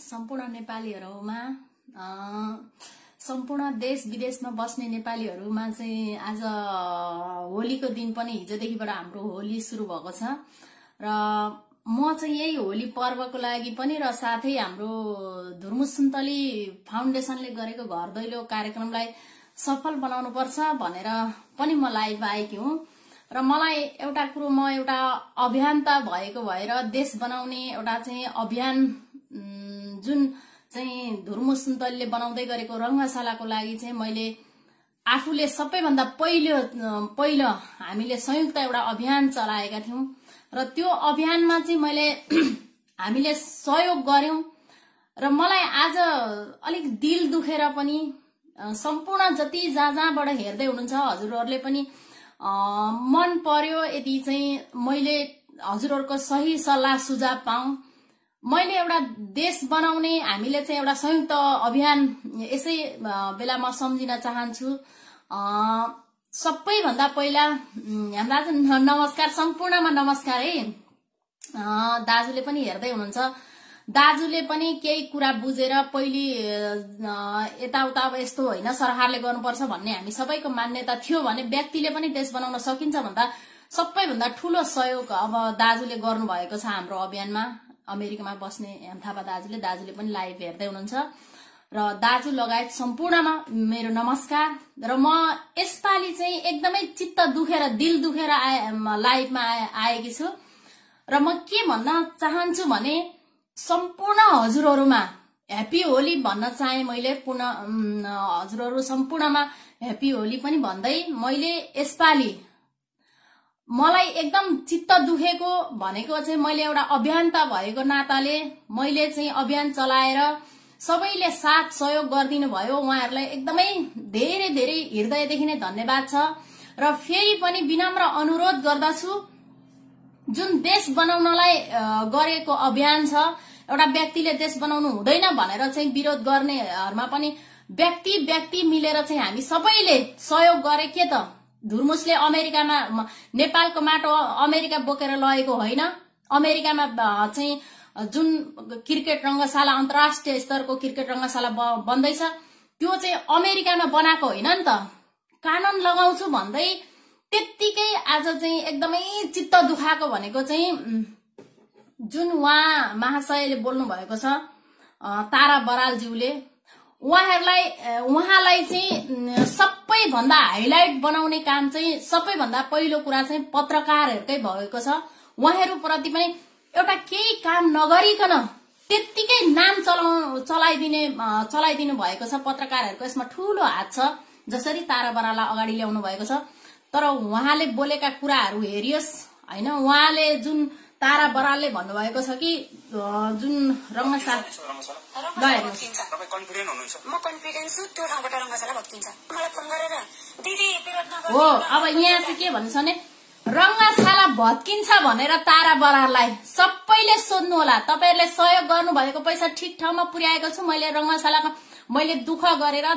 सम्पूर्ण नेपालीहरूमा सम्पूर्ण देश विदेशमा बस्ने नेपालीहरूमा चाहिँ आज होलीको दिन पनि हिजोदेखिबाट हाम्रो होली सुरु भएको छ र म चाहिँ यही होली पर्वको लागि पनि र साथै हाम्रो धुर्मु सुन्तली फाउन्डेसनले गरेको घर दैलो कार्यक्रमलाई सफल पर्छ भनेर पनि म लाइभ आएकी हुँ र मलाई एउटा कुरो म एउटा अभियन्ता भएको भएर देश बनाउने एउटा चाहिँ अभियान जुन चाहिँ धुर्म सुन्तलले बनाउँदै गरेको रङ्गशालाको लागि चाहिँ मैले आफूले सबैभन्दा पहिलो पहिलो हामीले संयुक्त एउटा अभियान चलाएका थियौँ र त्यो अभियानमा चाहिँ मैले हामीले सहयोग गऱ्यौँ र मलाई आज अलिक दिल दुखेर पनि सम्पूर्ण जति जहाँ जहाँबाट हेर्दै हुनुहुन्छ हजुरहरूले पनि मन पर्यो यदि चाहिँ मैले हजुरहरूको सही सल्लाह सुझाव पाऊँ मैले एउटा देश बनाउने हामीले चाहिँ एउटा संयुक्त अभियान यसै बेलामा सम्झिन चाहन्छु सबैभन्दा पहिला हाम्रा नमस्कार सम्पूर्णमा नमस्कार है दाजुले पनि हेर्दै हुनुहुन्छ दाजुले पनि केही कुरा बुझेर पहिले यताउता अब यस्तो होइन सरकारले गर्नुपर्छ भन्ने हामी सबैको मान्यता थियो भने व्यक्तिले पनि देश बनाउन सकिन्छ भन्दा सबैभन्दा ठूलो सहयोग अब दाजुले गर्नुभएको छ हाम्रो अभियानमा अमेरिकामा बस्ने थापा दाजुले दाजुले पनि लाइभ हेर्दै हुनुहुन्छ र दाजु लगायत सम्पूर्णमा मेरो नमस्कार र म यसपालि चाहिँ एकदमै चित्त दुखेर दिल दुखेर आए लाइभमा आएकी छु र म के भन्न चाहन्छु भने सम्पूर्ण हजुरहरूमा ह्याप्पी होली भन्न चाहे मैले पुनः हजुरहरू सम्पूर्णमा ह्याप्पी होली पनि भन्दै मैले यसपालि मलाई एकदम चित्त दुखेको भनेको चाहिँ मैले एउटा अभियन्ता भएको नाताले मैले चाहिँ अभियान चलाएर सबैले साथ सहयोग गरिदिनु भयो उहाँहरूलाई एकदमै धेरै धेरै हृदयदेखि नै धन्यवाद छ र फेरि पनि विनम्र अनुरोध गर्दछु जुन देश बनाउनलाई गरेको अभियान छ एउटा व्यक्तिले देश बनाउनु हुँदैन भनेर चाहिँ विरोध गर्नेहरूमा पनि व्यक्ति व्यक्ति मिलेर चाहिँ हामी सबैले सहयोग गरे के त धुर्मुसले अमेरिकामा नेपालको माटो अमेरिका बोकेर लगेको होइन अमेरिकामा चाहिँ जुन क्रिकेट रङ्गशाला अन्तर्राष्ट्रिय स्तरको क्रिकेट रङ्गशाला बन्दैछ त्यो चाहिँ अमेरिकामा बनाएको होइन नि त कानुन लगाउँछु भन्दै त्यत्तिकै आज चाहिँ एकदमै चित्त दुखाएको भनेको चाहिँ जुन उहाँ महाशयले बोल्नु भएको छ तारा बरालज्यूले उहाँहरूलाई उहाँलाई चाहिँ सबैभन्दा हाइलाइट बनाउने काम चाहिँ सबैभन्दा पहिलो कुरा चाहिँ पत्रकारहरूकै भएको छ उहाँहरूप्रति पनि एउटा केही काम नगरिकन त्यत्तिकै नाम चलाउ चलाइदिने चलाइदिनु भएको छ पत्रकारहरूको यसमा ठुलो हात छ जसरी बरालाई अगाडि ल्याउनु भएको छ तर उहाँले बोलेका कुराहरू हेरियोस् होइन उहाँले जुन तारा बरालले भन्नुभएको छ कि जुन रङ्गशाला हो अब यहाँ चाहिँ के भन्नु छ भने रङ्गशाला भत्किन्छ भनेर तारा बराललाई सबैले सोध्नु होला तपाईँहरूले सहयोग गर्नु भएको पैसा ठिक ठाउँमा पुर्याएको छु मैले रङ्गशालाको मैले दुःख गरेर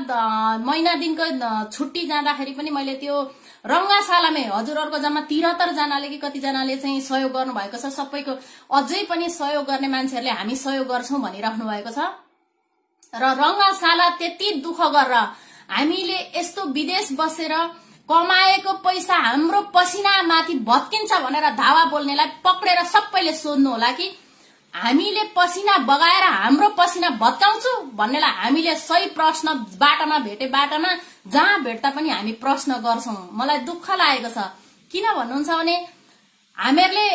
महिना दिनको छुट्टी जाँदाखेरि पनि मैले त्यो रङ्गाशालामै हजुरहरूको जम्मा त्रिहत्तर जनाले कि कतिजनाले चाहिँ सहयोग गर्नुभएको छ सबैको अझै पनि सहयोग गर्ने मान्छेहरूले हामी सहयोग गर्छौं भनिराख्नु भएको छ र रङ्गाशाला त्यति दुःख गरेर हामीले यस्तो विदेश बसेर कमाएको पैसा हाम्रो पसिनामाथि भत्किन्छ भनेर धावा बोल्नेलाई पक्रेर सबैले सोध्नु होला कि हामीले पसिना बगाएर हाम्रो पसिना भत्काउँछु भन्नेलाई हामीले सही प्रश्न बाटोमा भेटे बाटोमा जहाँ भेट्दा पनि हामी प्रश्न गर्छौं मलाई दुःख लागेको छ किन भन्नुहुन्छ भने हामीहरूले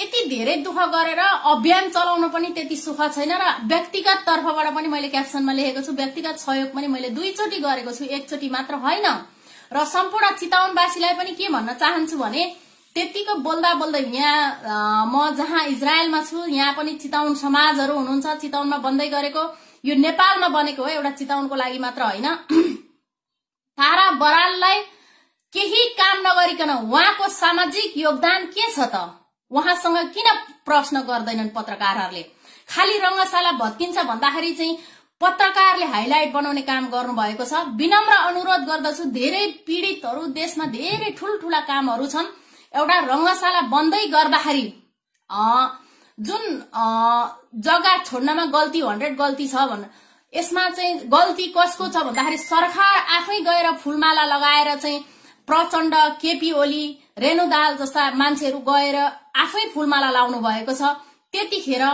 यति धेरै दुःख गरेर अभियान चलाउन पनि त्यति सुख छैन र व्यक्तिगत तर्फबाट पनि मैले क्याप्सनमा लेखेको छु व्यक्तिगत सहयोग पनि मैले दुईचोटि गरेको छु एकचोटि मात्र होइन र सम्पूर्ण चितावनवासीलाई पनि के भन्न चाहन्छु भने त्यतिको बोल्दा बोल्दै यहाँ म जहाँ इजरायलमा छु यहाँ पनि चिताउन समाजहरू हुनुहुन्छ चिताउनमा बन्दै गरेको यो नेपालमा बनेको हो एउटा चिताउनको लागि मात्र होइन तारा बराललाई केही काम नगरिकन उहाँको सामाजिक योगदान के छ त उहाँसँग किन प्रश्न गर्दैनन् पत्रकारहरूले खालि रङ्गशाला भत्किन्छ भन्दाखेरि चाहिँ पत्रकारले हाइलाइट बनाउने काम गर्नुभएको छ विनम्र अनुरोध गर्दछु धेरै पीड़ितहरू देशमा धेरै ठुल्ठुला कामहरू छन् एउटा रङ्गशाला बन्दै गर्दाखेरि जुन जग्गा छोड्नमा गल्ती हन्ड्रेड गल्ती छ भन् यसमा चाहिँ गल्ती कसको छ भन्दाखेरि सरकार आफै गएर फुलमाला लगाएर चाहिँ प्रचण्ड केपी ओली रेणु दाल जस्ता मान्छेहरू गएर आफै फुलमाला लाउनु भएको छ त्यतिखेर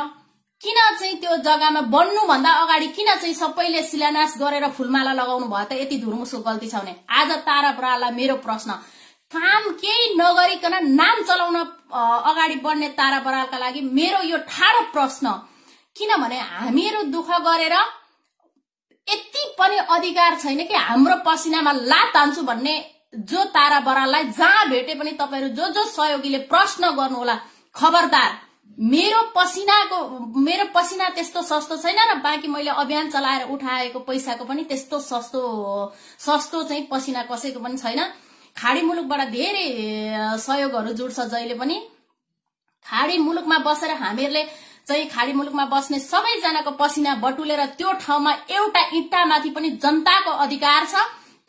किन चाहिँ त्यो जग्गामा बन्नुभन्दा अगाडि किन चाहिँ सबैले शिलान्यास गरेर फुलमाला लगाउनु भयो त यति धुर्मुसको गल्ती छ भने आज तारा बराललाई मेरो प्रश्न काम केही नगरिकन नाम चलाउन अगाडि बढ्ने तारा बरालका लागि मेरो यो ठाडो प्रश्न किनभने हामीहरू दुःख गरेर यति पनि अधिकार छैन कि हाम्रो पसिनामा लात हान्छु भन्ने जो तारा बराललाई जहाँ भेटे पनि तपाईँहरू जो जो सहयोगीले प्रश्न गर्नुहोला खबरदार मेरो पसिनाको मेरो पसिना त्यस्तो सस्तो छैन र बाँकी मैले अभियान चलाएर उठाएको पैसाको पनि त्यस्तो सस्तो सस्तो चाहिँ पसिना कसैको पनि छैन खाडी मुलुकबाट धेरै सहयोगहरू जुट्छ जहिले पनि खाडी मुलुकमा बसेर हामीहरूले चाहिँ खाडी मुलुकमा बस्ने सबैजनाको पसिना बटुलेर त्यो ठाउँमा एउटा इट्टामाथि पनि जनताको अधिकार छ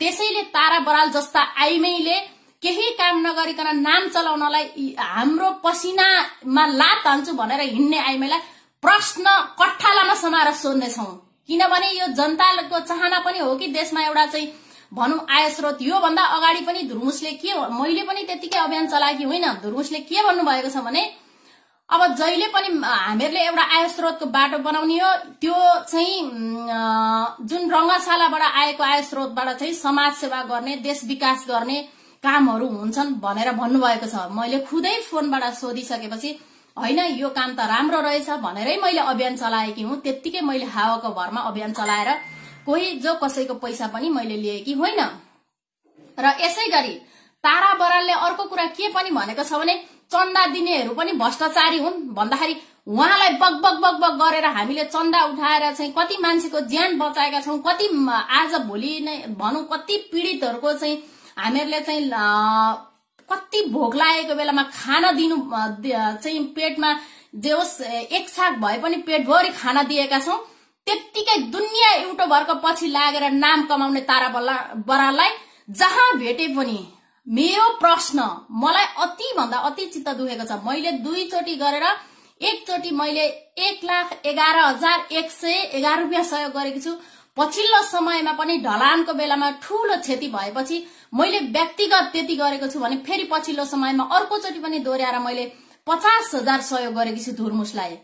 त्यसैले तारा बराल जस्ता आइमैले केही काम नगरिकन नाम चलाउनलाई हाम्रो पसिनामा लात हान्छु भनेर हिँड्ने आइमैलाई प्रश्न कठालामा समाएर सोध्नेछौ किनभने यो जनताको चाहना पनि हो कि देशमा एउटा चाहिँ भनौँ आय स्रोत योभन्दा अगाडि पनि धुर्मुसले के मैले पनि त्यतिकै अभियान चलाएकी होइन धुर्मुसले के भन्नुभएको छ भने अब जहिले पनि हामीहरूले एउटा आय स्रोतको बाटो बनाउने हो त्यो चाहिँ जुन रङ्गशालाबाट आएको आय स्रोतबाट चाहिँ समाज सेवा गर्ने देश विकास गर्ने कामहरू हुन्छन् भनेर भन्नुभएको छ मैले खुदै फोनबाट सोधिसकेपछि होइन यो काम त राम्रो रहेछ भनेरै मैले अभियान चलाएकी हुँ त्यत्तिकै मैले हावाको भरमा अभियान चलाएर कोही जो कसैको पैसा पनि मैले लिएँ कि होइन र यसै गरी तारा बरालले अर्को कुरा के पनि भनेको छ भने चन्दा दिनेहरू पनि भ्रष्टाचारी हुन् भन्दाखेरि उहाँलाई बग बग बग बग गरेर हामीले चन्दा उठाएर चाहिँ कति मान्छेको ज्यान बचाएका छौँ कति आज भोलि नै भनौँ कति पीडितहरूको चाहिँ हामीहरूले चाहिँ कति भोग लागेको बेलामा खाना दिनु चाहिँ पेटमा जे होस् एक साग भए पनि पेटभरि खाना दिएका छौँ त्यत्तिकै दुनियाँ एउटा भरको पछि लागेर नाम कमाउने तारा बल्ला बराललाई जहाँ भेटे पनि मेरो प्रश्न मलाई अति भन्दा अति चित्त दुखेको छ मैले दुईचोटि गरेर एकचोटि मैले एक लाख एघार हजार एक सय एघार रुपियाँ सहयोग गरेको छु पछिल्लो समयमा पनि ढलानको बेलामा ठूलो क्षति भएपछि मैले व्यक्तिगत त्यति गरेको छु भने फेरि पछिल्लो समयमा अर्कोचोटि पनि दोहोऱ्याएर मैले पचास हजार सहयोग गरेको छु धुर्मुसलाई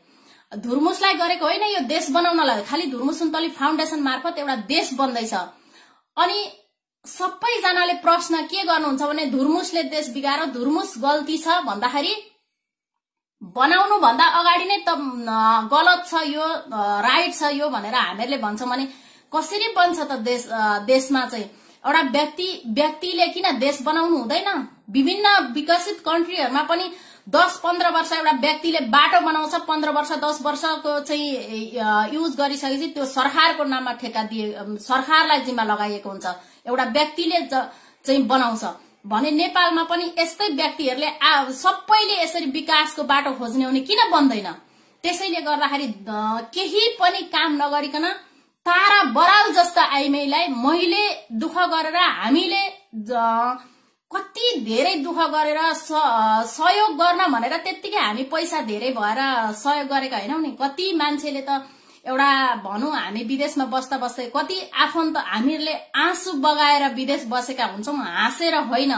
धुर्मुसलाई गरेको होइन यो देश बनाउनलाई खालि धुर्मुस सुन्तली फाउन्डेसन मार्फत एउटा देश बन्दैछ अनि सबैजनाले प्रश्न के गर्नुहुन्छ भने धुर्मुसले देश बिगाएर धुर्मुस गल्ती छ भन्दाखेरि बनाउनु भन्दा अगाडि नै त गलत छ यो राइट छ यो भनेर हामीहरूले भन्छौँ भने कसरी बन्छ त देश देशमा चाहिँ एउटा व्यक्ति व्यक्तिले किन देश बनाउनु हुँदैन विभिन्न विकसित कन्ट्रीहरूमा पनि दस पन्ध्र वर्ष एउटा व्यक्तिले बाटो बनाउँछ पन्ध्र वर्ष दस वर्षको चाहिँ युज गरिसकेपछि त्यो सरकारको नाममा ठेका दिए सरकारलाई जिम्मा लगाइएको हुन्छ एउटा व्यक्तिले चाहिँ बनाउँछ भने नेपालमा पनि यस्तै व्यक्तिहरूले सबैले यसरी विकासको बाटो खोज्ने हुने किन बन्दैन त्यसैले गर्दाखेरि केही पनि काम नगरिकन तारा बराल जस्ता आइमेलाई मैले दुःख गरेर हामीले कति धेरै दुःख गरेर सहयोग गर्न भनेर त्यत्तिकै हामी पैसा धेरै भएर सहयोग गरेका होइनौ नि कति मान्छेले त एउटा भनौँ हामी विदेशमा बस्दा बस्दै कति आफन्त हामीहरूले आँसु बगाएर विदेश बसेका हुन्छौँ हाँसेर होइन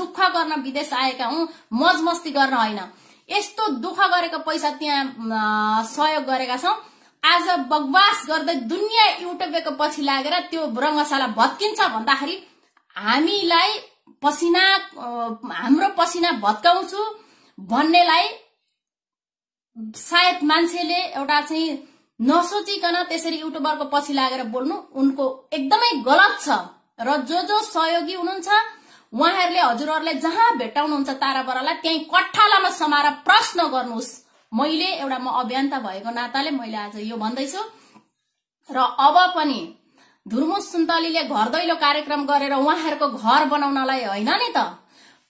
दुःख गर्न विदेश आएका हौ मज मस्ती गर्न होइन यस्तो दुःख गरेको पैसा त्यहाँ सहयोग गरेका छौँ आज बगवास गर्दै दुनियाँ युट्युबको पछि लागेर त्यो रङ्गशाला भत्किन्छ भन्दाखेरि हामीलाई पसिना हाम्रो पसिना भत्काउँछु भन्नेलाई सायद मान्छेले एउटा चाहिँ नसोचिकन त्यसरी युट्युबरको पछि लागेर बोल्नु उनको एकदमै गलत छ र जो जो सहयोगी हुनुहुन्छ उहाँहरूले हजुरहरूलाई जहाँ भेटाउनुहुन्छ ताराबरालाई त्यहीँ कठालामा समाएर प्रश्न गर्नुहोस् मैले एउटा म अभियन्ता भएको नाताले मैले आज यो भन्दैछु र अब पनि धुर्मुस सुन्तलीले घर दैलो कार्यक्रम गरेर उहाँहरूको घर बनाउनलाई होइन नि त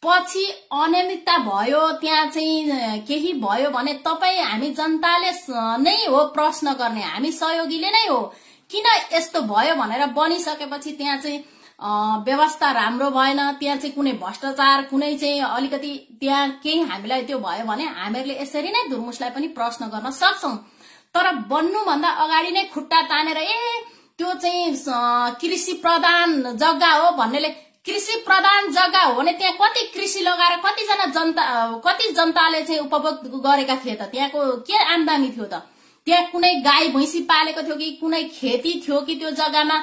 पछि अनियमितता भयो त्यहाँ चाहिँ केही भयो भने तपाईँ हामी जनताले नै हो प्रश्न गर्ने हामी सहयोगीले नै हो किन यस्तो भयो भनेर बनिसकेपछि त्यहाँ चाहिँ व्यवस्था राम्रो भएन त्यहाँ चाहिँ कुनै भ्रष्टाचार कुनै चाहिँ अलिकति त्यहाँ केही हामीलाई त्यो भयो भने हामीहरूले यसरी नै धुर्मुसलाई पनि प्रश्न गर्न सक्छौ तर बन्नुभन्दा अगाडि नै खुट्टा तानेर ए त्यो चाहिँ कृषि प्रधान जग्गा हो भन्नेले कृषि प्रधान जग्गा हो भने त्यहाँ कति कृषि लगाएर कतिजना जनता कति जनताले चाहिँ उपभोग गरेका थिए त त्यहाँको के आमदानी थियो त त्यहाँ कुनै गाई भैँसी पालेको थियो कि कुनै खेती थियो कि त्यो जग्गामा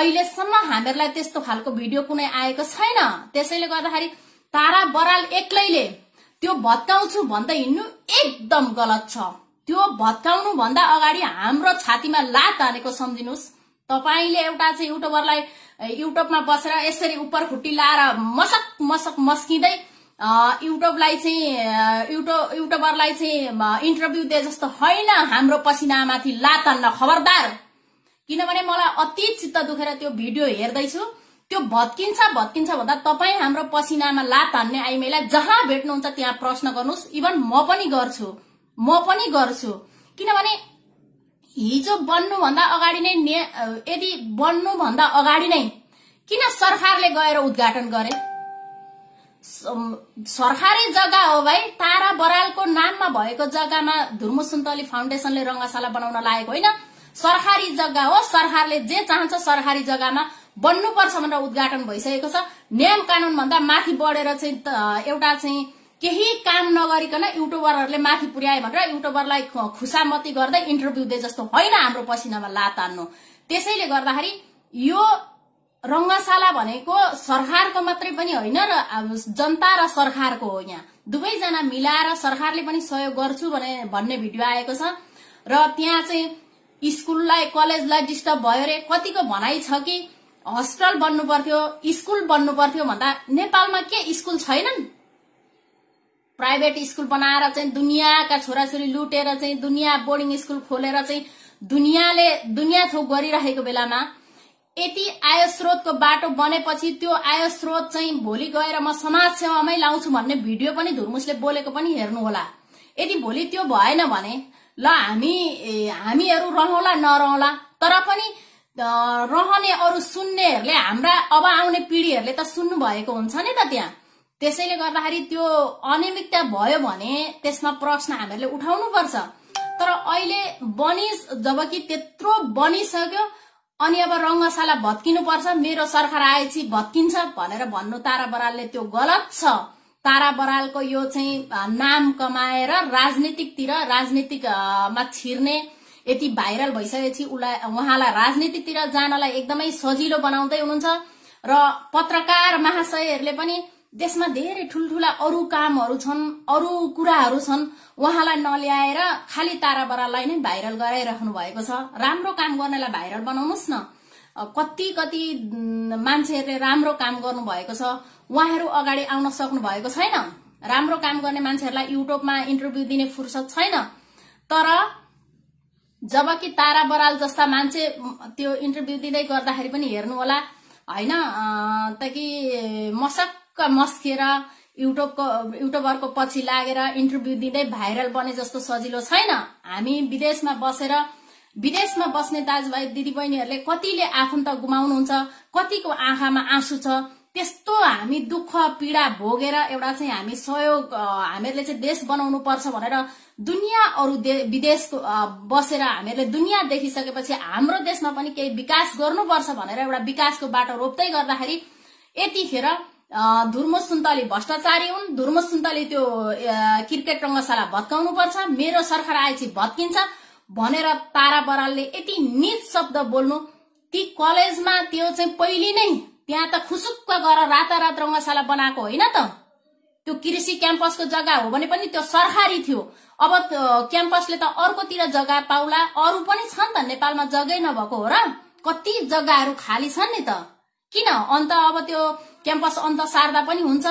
अहिलेसम्म हामीहरूलाई त्यस्तो खालको भिडियो कुनै आएको छैन त्यसैले गर्दाखेरि तारा बराल एक्लैले त्यो भत्काउँछु भन्दा हिँड्नु एकदम गलत छ त्यो भत्काउनु भन्दा अगाडि हाम्रो छातीमा लात हानेको सम्झिनुहोस् तपाईँले एउटा चाहिँ युट्युबरलाई युट्युबमा बसेर यसरी उपर खुट्टी लाएर मसक मसक मस्किँदै युट्युबलाई चाहिँ युट्युब युट्युबरलाई चाहिँ इन्टरभ्यू दिए जस्तो होइन हाम्रो पसिनामाथि लातन्न खबरदार किनभने मलाई अति चित्त दुखेर त्यो भिडियो हेर्दैछु त्यो भत्किन्छ भत्किन्छ भन्दा तपाईँ हाम्रो पसिनामा लात हान्ने आइमेलाई जहाँ भेट्नुहुन्छ त्यहाँ प्रश्न गर्नुहोस् इभन म पनि गर्छु म पनि गर्छु किनभने हिजो बन्नुभन्दा अगाडि नै यदि बन्नुभन्दा अगाडि नै किन सरकारले गएर उद्घाटन गरे सरकारी जग्गा हो भाइ तारा बरालको नाममा भएको जग्गामा धुर्मु सुन्तली फाउन्डेसनले रङ्गशाला बनाउन लागेको होइन सरकारी जग्गा हो सरकारले जे चाहन्छ सरकारी जग्गामा बन्नुपर्छ भनेर उद्घाटन भइसकेको छ नियम कानुन भन्दा माथि बढेर चाहिँ एउटा चाहिँ केही काम नगरिकन युट्युबरहरूले माथि पुर्याए भनेर युट्युबरलाई खुसामती गर्दै इन्टरभ्यू दिए जस्तो होइन हाम्रो पसिनामा ला तान्नु त्यसैले गर्दाखेरि यो रङ्गशाला भनेको सरकारको मात्रै पनि होइन र जनता र सरकारको हो यहाँ दुवैजना मिलाएर सरकारले पनि सहयोग गर्छु भने भन्ने भिडियो आएको छ र त्यहाँ चाहिँ स्कुललाई कलेजलाई डिस्टर्ब भयो अरे कतिको भनाइ छ कि हस्टल बन्नु पर्थ्यो स्कुल बन्नु पर्थ्यो भन्दा नेपालमा के स्कुल छैनन् प्राइभेट स्कुल बनाएर चाहिँ दुनियाँका छोराछोरी लुटेर चाहिँ दुनियाँ बोर्डिङ स्कुल खोलेर चाहिँ दुनियाँले दुनियाँ थोक गरिरहेको बेलामा यति आय स्रोतको बाटो बनेपछि त्यो आय स्रोत चाहिँ भोलि गएर म समाज सेवामै लाउँछु भन्ने भिडियो पनि धुर्मुसले बोलेको पनि हेर्नुहोला यदि भोलि त्यो भएन भने ल हामी हामीहरू रहौँला नरहला तर पनि रहने अरू सुन्नेहरूले हाम्रा अब आउने पिढ़ीहरूले त सुन्नु भएको हुन्छ नि त त्यहाँ त्यसैले गर्दाखेरि त्यो अनियमितता भयो भने त्यसमा प्रश्न हामीहरूले पर्छ तर अहिले बनि जबकि त्यत्रो बनिसक्यो अनि अब रङ्गशाला भत्किनुपर्छ मेरो सरकार आएपछि भत्किन्छ भनेर भन्नु तारा बरालले त्यो गलत छ तारा बरालको यो चाहिँ नाम कमाएर राजनीतिकतिर राजनीतिकमा छिर्ने यति भाइरल भइसकेपछि उसलाई उहाँलाई राजनीतितिर जानलाई एकदमै सजिलो बनाउँदै हुनुहुन्छ र पत्रकार महाशयहरूले पनि देशमा धेरै ठुल्ठुला अरू कामहरू छन् अरू कुराहरू छन् उहाँलाई नल्याएर खालि ताराबरालाई नै भाइरल गराइराख्नु भएको छ राम्रो काम गर्नेलाई भाइरल बनाउनुहोस् न कति कति मान्छेहरूले राम्रो काम गर्नुभएको छ उहाँहरू अगाडि आउन सक्नु भएको छैन राम्रो काम गर्ने मान्छेहरूलाई युट्युबमा इन्टरभ्यू दिने फुर्सद छैन तर जबकि तारा बराल जस्ता मान्छे त्यो इन्टरभ्यू दिँदै गर्दाखेरि पनि होला होइन त कि मसक टक्क मस्किएर युट्युबको युट्युबरको पछि लागेर इन्टरभ्यू दिँदै भाइरल बने जस्तो सजिलो छैन हामी विदेशमा बसेर विदेशमा बस्ने दाजुभाइ दिदीबहिनीहरूले कतिले आफन्त गुमाउनुहुन्छ कतिको आँखामा आँसु छ त्यस्तो हामी दुःख पीड़ा भोगेर एउटा चाहिँ हामी सहयोग हामीहरूले चाहिँ देश बनाउनु पर्छ भनेर दुनियाँ अरू विदेश बसेर हामीहरूले दुनियाँ देखिसकेपछि हाम्रो देशमा पनि केही विकास गर्नुपर्छ भनेर एउटा विकासको बाटो रोप्दै गर्दाखेरि यतिखेर धुर्म सुन्तली भ्रष्टाचारी हुन् धुर्म सुन्तली त्यो क्रिकेट रङ्गशाला भत्काउनु पर्छ मेरो सरकार आएपछि भत्किन्छ भनेर तारा बरालले यति निज शब्द बोल्नु ती कलेजमा त्यो चाहिँ पहिले नै त्यहाँ त खुसुक्क गरेर रातारात रङ्गशाला बनाएको होइन त त्यो कृषि क्याम्पसको जग्गा हो भने पनि त्यो सरकारी थियो अब क्याम्पसले त अर्कोतिर जग्गा पाउला अरू पनि छन् त नेपालमा जग्गै नभएको हो र कति जग्गाहरू खाली छन् नि त किन अन्त अब त्यो क्याम्पस अन्त सार्दा पनि हुन्छ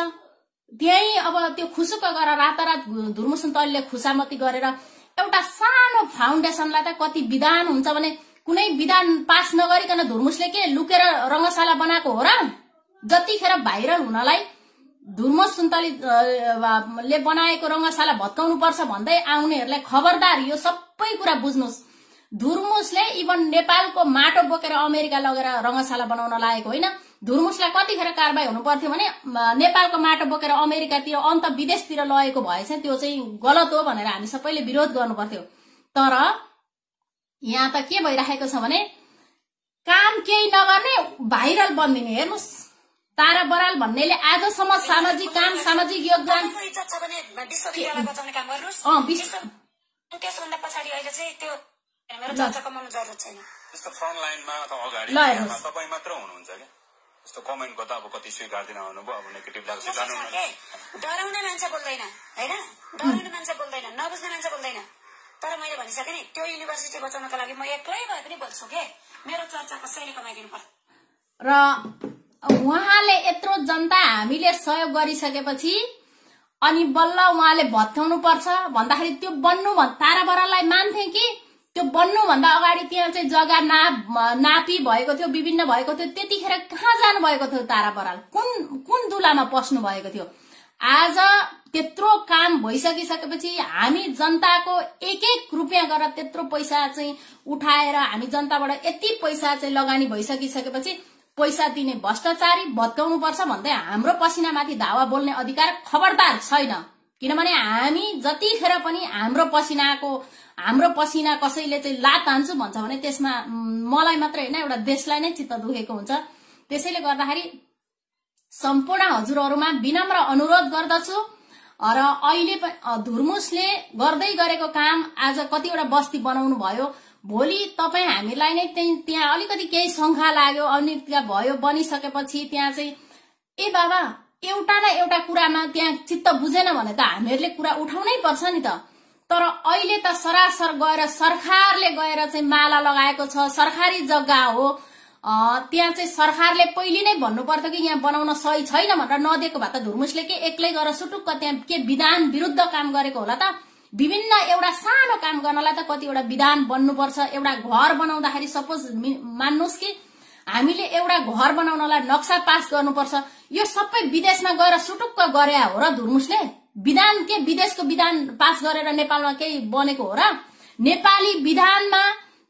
त्यही अब त्यो खुसुक गरेर रातारात धुर्मुसुन तलले खुसामती गरेर एउटा सानो फाउन्डेसनलाई त कति विधान हुन्छ भने कुनै विधान पास नगरिकन धुर्मुसले के लुकेर रङ्गशाला बनाएको हो र जतिखेर भाइरल हुनलाई धुर्मुस सुन्तलीले बनाएको रङ्गशाला भत्काउनु पर्छ भन्दै आउनेहरूलाई खबरदार यो सबै कुरा बुझ्नुहोस् धुर्मुसले इभन नेपालको माटो बोकेर अमेरिका लगेर रङ्गशाला बनाउन लागेको होइन धुर्मुसलाई कतिखेर कारवाही हुनु पर्थ्यो भने नेपालको माटो बोकेर अमेरिकातिर अन्त विदेशतिर लगेको भए चाहिँ त्यो चाहिँ गलत हो भनेर हामी सबैले विरोध गर्नु पर्थ्यो तर यहाँ त के भइराखेको छ भने काम केही नगर्ने भाइरल बनिदिने हेर्नुहोस् तारा बराल भन्नेले आजसम्म सामाजिक काम सामाजिक योगदान त्यसभन्दा पछाडि अहिले चाहिँ त्यो मेरो चर्चा जरुरत छैन फ्रन्ट मात्र हुनुहुन्छ यस्तो अब कति अब नेगेटिभ डराउने मान्छे बोल्दैन होइन डराउने मान्छे बोल्दैन नबुझ्ने मान्छे बोल्दैन तर मैले भनिसकेँ नि त्यो युनिभर्सिटी बचाउनको लागि म एक्लै भए पनि बोल्छु के मेरो चर्चा कसैले कमाइदिनु पर्छ र उहाँले यत्रो जनता हामीले सहयोग गरिसकेपछि अनि बल्ल उहाँले भत्काउनु पर्छ भन्दाखेरि त्यो बन्नु ताराबरालाई मान्थे कि त्यो बन्नुभन्दा अगाडि त्यहाँ चाहिँ जग्गा ना नापी भएको थियो विभिन्न भएको थियो त्यतिखेर कहाँ जानुभएको थियो तारा बराल कुन कुन दुलामा पस्नु भएको थियो आज त्यत्रो काम भइसकिसकेपछि हामी जनताको एक एक रुपियाँ गरेर त्यत्रो पैसा चाहिँ उठाएर हामी जनताबाट यति पैसा चाहिँ लगानी भइसकिसकेपछि पैसा दिने भ्रष्टाचारी भत्काउनु पर्छ भन्दै हाम्रो पसिनामाथि धावा बोल्ने अधिकार खबरदार छैन किनभने हामी जतिखेर पनि हाम्रो पसिनाको हाम्रो पसिना कसैले चाहिँ लात हान्छु भन्छ भने त्यसमा मलाई मात्रै होइन एउटा देशलाई नै चित्त दुखेको हुन्छ त्यसैले गर्दाखेरि सम्पूर्ण हजुरहरूमा विनम्र अनुरोध गर्दछु र अहिले धुर्मुसले गर्दै गरेको काम आज कतिवटा बस्ती बनाउनु भयो भोलि तपाईँ हामीलाई नै त्यहाँ अलिकति केही शङ्खा लाग्यो अनि भयो बनिसकेपछि त्यहाँ चाहिँ ए बाबा एउटा न एउटा कुरामा त्यहाँ चित्त बुझेन भने त हामीहरूले कुरा उठाउनै पर्छ नि त तर अहिले त सरासर गएर सरकारले गएर चाहिँ माला लगाएको छ सरकारी जग्गा हो त्यहाँ चाहिँ सरकारले पहिले नै भन्नुपर्थ्यो कि यहाँ बनाउन सही छैन भनेर नदिएको भए त धुर्मुसले के एक्लै गरेर सुटुक्क त्यहाँ के विधान विरुद्ध काम गरेको होला त विभिन्न एउटा सानो काम गर्नलाई त कतिवटा विधान बन्नुपर्छ एउटा घर बनाउँदाखेरि सपोज मान्नुहोस् कि हामीले एउटा घर बनाउनलाई नक्सा पास गर्नुपर्छ यो सबै विदेशमा गएर सुटुक्क गरे हो र धुर्मुसले विधान के विदेशको विधान पास गरेर नेपालमा केही बनेको हो र नेपाली विधानमा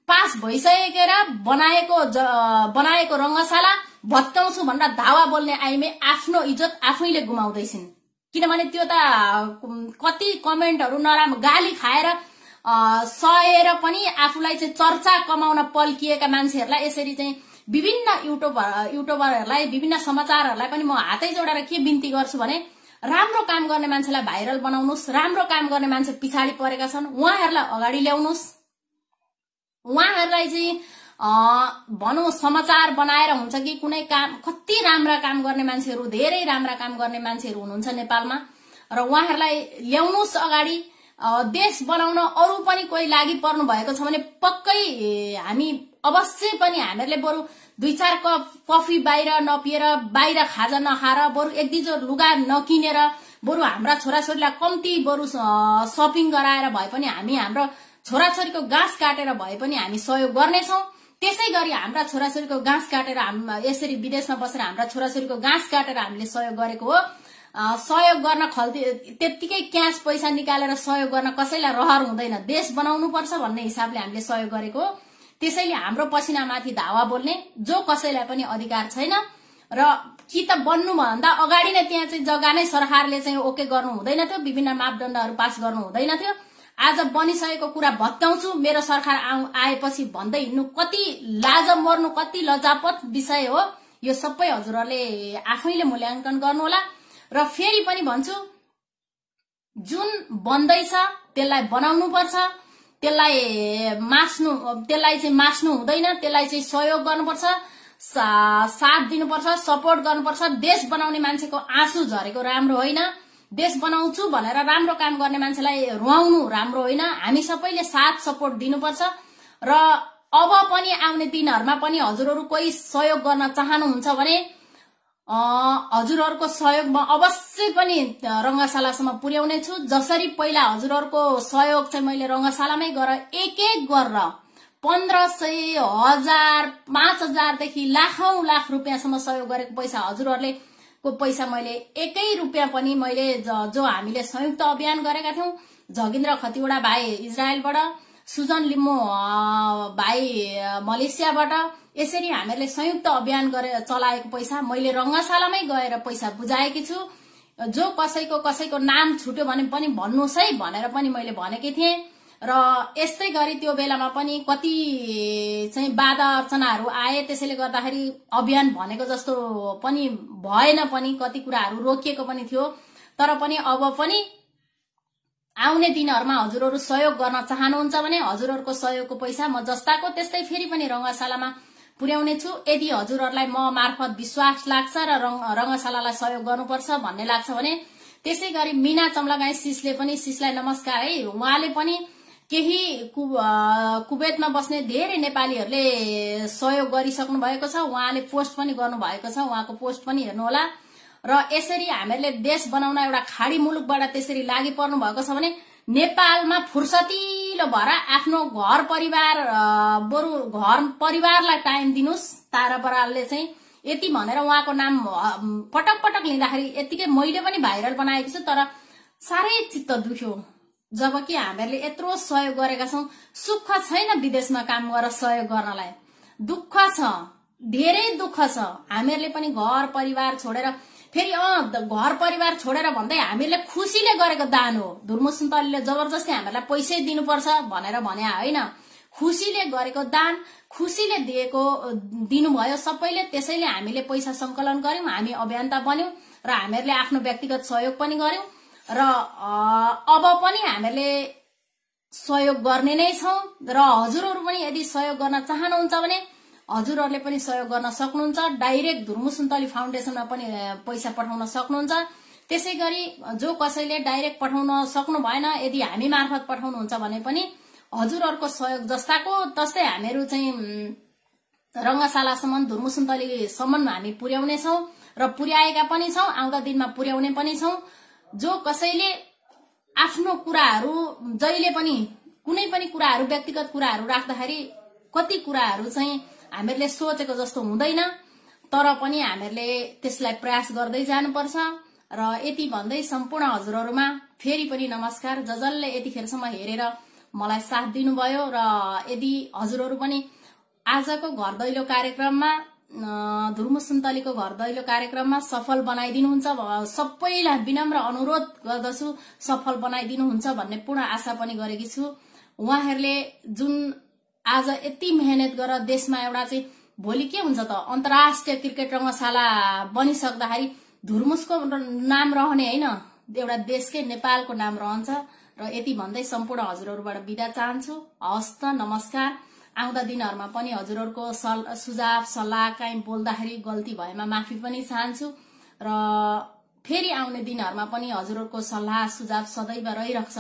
पास भइसकेर बनाएको बनाएको रङ्गशाला भत्काउँछु भनेर धावा बोल्ने आइमे आफ्नो इज्जत आफैले गुमाउँदैछन् किनभने त्यो त कति कमेन्टहरू नराम्रो गाली खाएर सहेर पनि आफूलाई चाहिँ चर्चा कमाउन पल्किएका मान्छेहरूलाई यसरी चाहिँ विभिन्न युट्युब युट्युबरहरूलाई विभिन्न समाचारहरूलाई पनि म हातै जोडेर के बिन्ती गर्छु भने राम्रो काम गर्ने मान्छेलाई भाइरल बनाउनुहोस् राम्रो काम गर्ने मान्छे पछाडि परेका छन् उहाँहरूलाई अगाडि ल्याउनुहोस् उहाँहरूलाई चाहिँ भनौँ समाचार बनाएर हुन्छ कि कुनै काम कति राम्रा काम गर्ने मान्छेहरू धेरै राम्रा काम गर्ने मान्छेहरू हुनुहुन्छ नेपालमा र उहाँहरूलाई ल्याउनुहोस् अगाडि देश बनाउन अरू पनि कोही लागि पर्नु भएको छ भने पक्कै हामी अवश्य पनि हामीहरूले बरु दुई चार कप कफी बाहिर नपिएर बाहिर खाजा नखाएर बरु एक दुईजो लुगा नकिनेर बरु हाम्रा छोराछोरीलाई कम्ती बरु सपिङ गराएर भए पनि हामी हाम्रो छोराछोरीको गाँस काटेर भए पनि हामी सहयोग गर्नेछौँ त्यसै गरी हाम्रा छोराछोरीको गाँस काटेर हाम यसरी विदेशमा बसेर हाम्रा छोराछोरीको गाँस काटेर हामीले सहयोग गरेको हो सहयोग गर्न खल्ती त्यत्तिकै क्यास पैसा निकालेर सहयोग गर्न कसैलाई रहर हुँदैन देश बनाउनुपर्छ भन्ने हिसाबले हामीले सहयोग गरेको हो त्यसैले हाम्रो पसिनामाथि धावा बोल्ने जो कसैलाई पनि अधिकार छैन र कि त बन्नुभन्दा अगाडि नै त्यहाँ चाहिँ जग्गा नै सरकारले चाहिँ ओके गर्नु हुँदैन थियो विभिन्न मापदण्डहरू पास गर्नु हुँदैन थियो आज बनिसकेको कुरा भत्काउँछु मेरो सरकार आउ आएपछि भन्दै हिँड्नु कति लाज मर्नु कति लजापत विषय हो यो सबै हजुरहरूले आफैले मूल्याङ्कन गर्नुहोला र फेरि पनि भन्छु जुन बन्दैछ त्यसलाई बनाउनु पर्छ त्यसलाई मास्नु त्यसलाई चाहिँ मास्नु हुँदैन त्यसलाई चाहिँ सहयोग गर्नुपर्छ साथ दिनुपर्छ सपोर्ट गर्नुपर्छ देश बनाउने मान्छेको आँसु झरेको राम्रो होइन देश बनाउँछु भनेर राम्रो काम गर्ने मान्छेलाई रुवाउनु राम्रो होइन हामी सबैले साथ सपोर्ट दिनुपर्छ र अब पनि आउने दिनहरूमा पनि हजुरहरू कोही सहयोग गर्न चाहनुहुन्छ भने हजुरहरूको सहयोग म अवश्य पनि रङ्गशालासम्म पुर्याउने छु जसरी पहिला हजुरहरूको सहयोग चाहिँ मैले रङ्गशालामै गरेर एक एक गरेर पन्ध्र सय हजार पाँच हजारदेखि लाखौं लाख रुपियाँसम्म सहयोग गरेको पैसा हजुरहरूले को पैसा मैले एकै रुपियाँ पनि मैले जो हामीले संयुक्त अभियान गरेका थियौँ झगिन्द्र खतिवडा भाइ इजरायलबाट सुजन लिम्बू भाइ मलेसियाबाट यसरी हामीहरूले संयुक्त अभियान गरेर चलाएको पैसा मैले रङ्गशालामै गएर पैसा बुझाएकी छु जो कसैको कसैको नाम छुट्यो भने पनि भन्नुहोस् है भनेर पनि मैले भनेकी थिएँ र यस्तै गरी त्यो बेलामा पनि कति चाहिँ बाधा अर्चनाहरू आए त्यसैले गर्दाखेरि अभियान भनेको जस्तो पनि भएन पनि कति कुराहरू रोकिएको पनि थियो तर पनि अब पनि आउने दिनहरूमा हजुरहरू सहयोग गर्न चाहनुहुन्छ भने हजुरहरूको सहयोगको पैसा म जस्ताको त्यस्तै फेरि पनि रङ्गशालामा पुर्याउनेछु यदि हजुरहरूलाई म मार्फत विश्वास लाग्छ र रङ्गशालालाई सहयोग गर्नुपर्छ भन्ने लाग्छ भने त्यसै गरी मिना चम्लागाई सिसले पनि सिसलाई नमस्कार है उहाँले पनि केही कुवेतमा बस्ने धेरै नेपालीहरूले सहयोग गरिसक्नु भएको छ उहाँले पोस्ट पनि गर्नुभएको छ उहाँको पोस्ट पनि हेर्नुहोला र यसरी हामीहरूले देश बनाउन एउटा खाडी मुलुकबाट त्यसरी लागि पर्नु भएको छ भने नेपालमा फुर्सतिलो भएर आफ्नो घर परिवार बरु घर परिवारलाई टाइम दिनुहोस् तारा बरालले चाहिँ यति भनेर उहाँको नाम पटक पटक लिँदाखेरि यत्तिकै मैले पनि भाइरल बनाएको छु तर साह्रै चित्त दुख्यो जब कि हामीहरूले यत्रो सहयोग गरेका छौँ सुख छैन विदेशमा काम गरेर सहयोग गर्नलाई दुःख छ धेरै दुःख छ हामीहरूले पनि घर परिवार छोडेर फेरि अँ घर परिवार छोडेर भन्दै हामीले खुसीले गरेको दान हो धुर्मु जबरजस्ती हामीहरूलाई पैसै दिनुपर्छ भनेर भने होइन खुसीले गरेको दान खुसीले दिएको दिनुभयो सबैले त्यसैले हामीले पैसा संकलन गर्यौँ हामी अभियन्ता बन्यौँ र हामीहरूले आफ्नो व्यक्तिगत सहयोग पनि गर्यौँ र अब पनि हामीहरूले सहयोग गर्ने नै छौँ र हजुरहरू पनि यदि सहयोग गर्न चाहनुहुन्छ भने हजुरहरूले पनि सहयोग गर्न सक्नुहुन्छ डाइरेक्ट धुर्मु सुन्तली फाउन्डेसनमा पनि पैसा पठाउन सक्नुहुन्छ त्यसै गरी जो कसैले डाइरेक्ट पठाउन सक्नु भएन यदि हामी मार्फत पठाउनुहुन्छ भने पनि हजुरहरूको सहयोग जस्ताको तस्तै हामीहरू चाहिँ रङ्गशालासम्म धुर्मु सुन्तलीसम्म हामी पुर्याउनेछौँ र पुर्याएका पनि छौँ आउँदा दिनमा पुर्याउने पनि छौँ जो कसैले आफ्नो कुराहरू जहिले पनि कुनै पनि कुराहरू व्यक्तिगत कुराहरू राख्दाखेरि कति कुराहरू चाहिँ हामीहरूले सोचेको जस्तो हुँदैन तर पनि हामीहरूले त्यसलाई प्रयास गर्दै जानुपर्छ र यति भन्दै सम्पूर्ण हजुरहरूमा फेरि पनि नमस्कार जजलले यतिखेरसम्म हेरेर मलाई साथ दिनुभयो र यदि हजुरहरू पनि आजको घर दैलो कार्यक्रममा धुर्मु सुन्तलीको घर दैलो कार्यक्रममा सफल बनाइदिनुहुन्छ सबैलाई विनम्र अनुरोध गर्दछु सफल बनाइदिनुहुन्छ भन्ने पूर्ण आशा पनि गरेकी छु उहाँहरूले जुन आज यति मेहनत गर देशमा एउटा चाहिँ भोलि के हुन्छ त अन्तर्राष्ट्रिय क्रिकेट रङ्गशाला बनिसक्दाखेरि धुर्मुसको नाम रहने होइन एउटा देशकै नेपालको नाम रहन्छ र यति भन्दै सम्पूर्ण हजुरहरूबाट बिदा चाहन्छु हस्त नमस्कार आउँदा दिनहरूमा पनि हजुरहरूको सल सुझाव सल्लाह काहीँ बोल्दाखेरि गल्ती भएमा माफी पनि चाहन्छु र फेरि आउने दिनहरूमा पनि हजुरहरूको सल्लाह सुझाव सदैव छ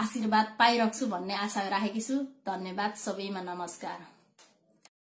आशीर्वाद छु भन्ने आशा राखेकी छु धन्यवाद सबैमा नमस्कार